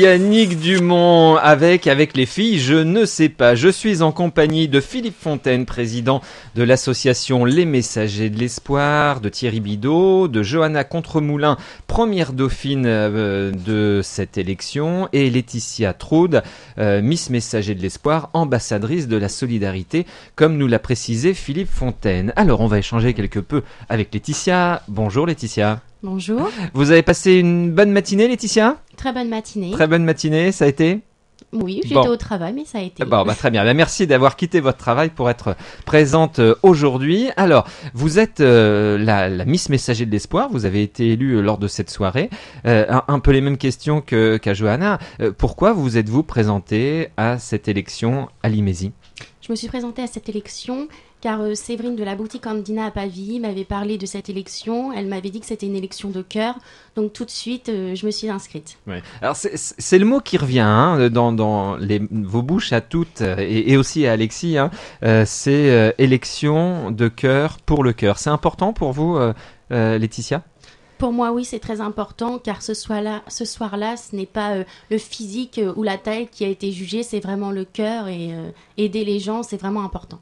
Yannick Dumont avec avec les filles, je ne sais pas. Je suis en compagnie de Philippe Fontaine, président de l'association Les Messagers de l'Espoir, de Thierry Bidot, de Johanna Contremoulin, première dauphine euh, de cette élection, et Laetitia Troude, euh, Miss Messager de l'Espoir, ambassadrice de la solidarité, comme nous l'a précisé Philippe Fontaine. Alors on va échanger quelque peu avec Laetitia. Bonjour Laetitia. Bonjour. Vous avez passé une bonne matinée, Laetitia Très bonne matinée. Très bonne matinée, ça a été oui, j'étais au travail, mais ça a été. Bon, bah, très bien. Bah, merci d'avoir quitté votre travail pour être présente euh, aujourd'hui. Alors, vous êtes euh, la, Miss Messager de l'Espoir. Vous avez été élue euh, lors de cette soirée. un, peu les mêmes questions qu'à Johanna. pourquoi vous êtes-vous présentée à cette élection à Limézy Je me suis présentée à cette élection car euh, Séverine de la boutique Andina à Pavie m'avait parlé de cette élection. Elle m'avait dit que c'était une élection de cœur. Donc tout de suite, euh, je me suis inscrite. Alors c'est le mot qui revient hein, dans, les, vos bouches à toutes euh, et, aussi à Alexis. Hein. c'est élection de cœur pour le cœur. C'est important pour vous, Laetitia pour moi, oui, c'est très important car ce soir-là, ce, soir ce n'est pas euh, le physique euh, ou la taille qui a été jugé, c'est vraiment le cœur et euh, aider les gens, c'est vraiment important.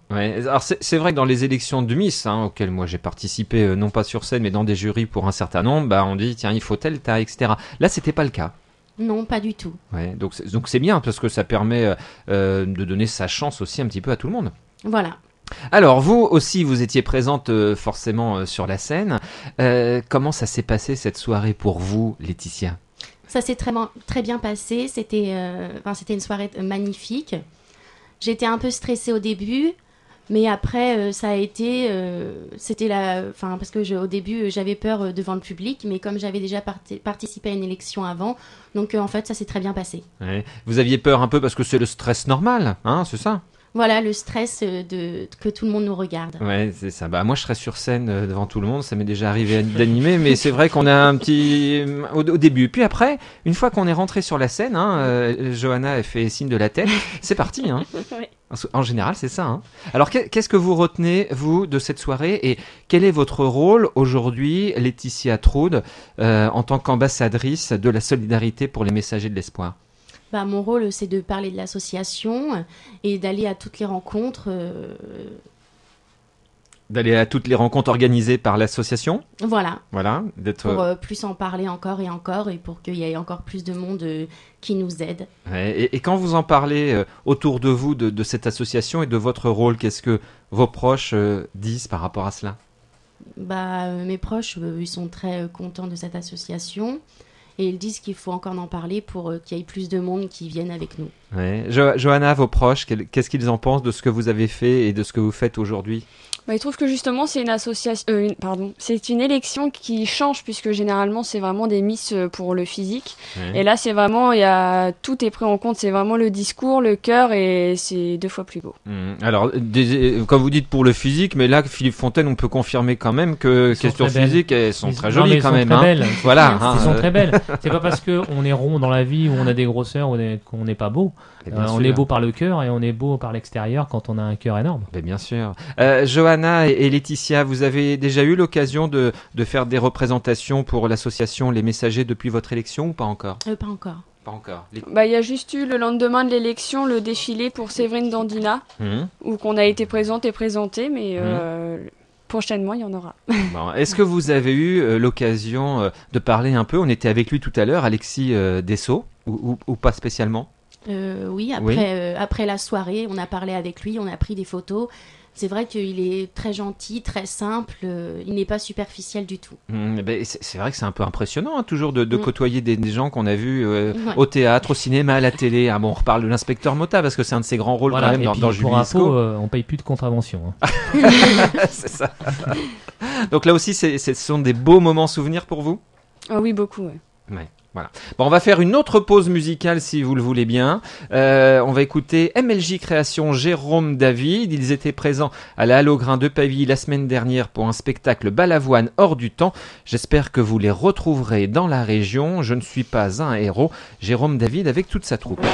c'est vrai que dans les élections de Miss, hein, auxquelles moi j'ai participé, non pas sur scène, mais dans des jurys pour un certain nombre, bah, on dit tiens, il faut tel taille, etc. Là, c'était pas le cas. Non, pas du tout. Ouais, donc c'est bien parce que ça permet de donner sa chance aussi un petit peu à tout le monde. Voilà. Alors, vous aussi, vous étiez présente euh, forcément euh, sur la scène. Euh, comment ça s'est passé cette soirée pour vous, Laetitia Ça s'est ben, très, bien passé. C'était une soirée magnifique. J'étais un peu stressée au début. Mais après, ça a été, c'était la, enfin parce que au début j'avais peur devant le public, mais comme j'avais déjà participé à une élection avant, donc en fait ça s'est très bien passé. Vous aviez peur un peu parce que c'est le stress normal, hein, c'est ça voilà le stress euh, de que tout le monde nous regarde. Ouais, c'est ça. Bah moi je serais sur scène euh, devant tout le monde, ça m'est déjà arrivé d'animer, mais c'est vrai qu'on a un petit euh, au, début. Puis après, une fois qu'on est rentré sur la scène, hein, Johanna a fait signe de la tête, c'est parti. Hein. En général, c'est ça. Hein. Alors, qu'est-ce que vous retenez, vous, de cette soirée et quel est votre rôle aujourd'hui, Laetitia Troude, en tant qu'ambassadrice de la solidarité pour les messagers de l'espoir bah, mon rôle, euh, c'est de parler de l'association euh, et d'aller à toutes les rencontres. Euh, d'aller à toutes les rencontres organisées par l'association Voilà. Voilà. D'être... Pour plus en parler encore et encore et pour qu'il y ait encore plus de monde qui nous aide. et, quand vous en parlez autour de vous de, cette association et de votre rôle, qu'est-ce que vos proches disent par rapport à cela bah, Mes proches, ils sont très contents de cette association et ils disent qu'il faut encore en parler pour euh, qu'il y ait plus de monde qui vienne avec nous. Johanna, vos proches, qu'est-ce qu'ils en pensent de ce que vous avez fait et de ce que vous faites aujourd'hui bah, Ils trouvent que justement c'est une association, euh, pardon, c'est une élection qui change puisque généralement c'est vraiment des miss euh, pour le physique. Et là c'est vraiment, y a, tout est pris en compte, c'est vraiment le discours, le cœur et c'est deux fois plus beau. Mmh. Alors, euh, comme vous dites pour le physique, mais là Philippe Fontaine, on peut confirmer quand même que question physique, elles sont très jolies quand même. Hein. Voilà, hein, sont très belles. C'est pas parce qu'on est rond dans la vie ou on a des grosseurs ou qu'on n'est pas beau eh euh, on est beau par le cœur et on est beau par l'extérieur quand on a un cœur énorme. Mais eh bien sûr. Euh, Johanna et Laetitia, vous avez déjà eu l'occasion de, faire des représentations pour l'association Les Messagers depuis votre élection ou pas encore euh, Pas encore. Pas encore. Bah, il y a juste eu le lendemain de l'élection le défilé pour Séverine Dandina, hum. où qu'on a été présente et présentée, mais hum. prochainement, il y en aura. Est-ce que vous avez eu l'occasion de parler un peu On était avec lui tout à l'heure, Alexis euh, ou, pas spécialement euh, oui, euh, après, la soirée, on a parlé avec lui, on a pris des photos. C'est vrai qu'il est très gentil, très simple, euh, il n'est pas superficiel du tout. Mmh, eh ben, c'est vrai que c'est un peu impressionnant, hein, toujours de, mmh. côtoyer des, gens qu'on a vus au théâtre, au cinéma, à la télé. Ah, bon, on reparle de l'inspecteur Mota parce que c'est un de ses grands rôles quand même dans, puis, Pour info, on paye plus de contraventions. Hein. c'est ça. Donc là aussi, ce sont des beaux moments souvenirs pour vous ah Oui, beaucoup. Ouais. Bon, on va faire une autre pause musicale si vous le voulez bien. Euh, on va écouter MLJ Création Jérôme David. Ils étaient présents à la Halograin de Pavie la semaine dernière pour un spectacle Balavoine hors du temps. J'espère que vous les retrouverez dans la région. Je ne suis pas un héros. Jérôme David avec toute sa troupe.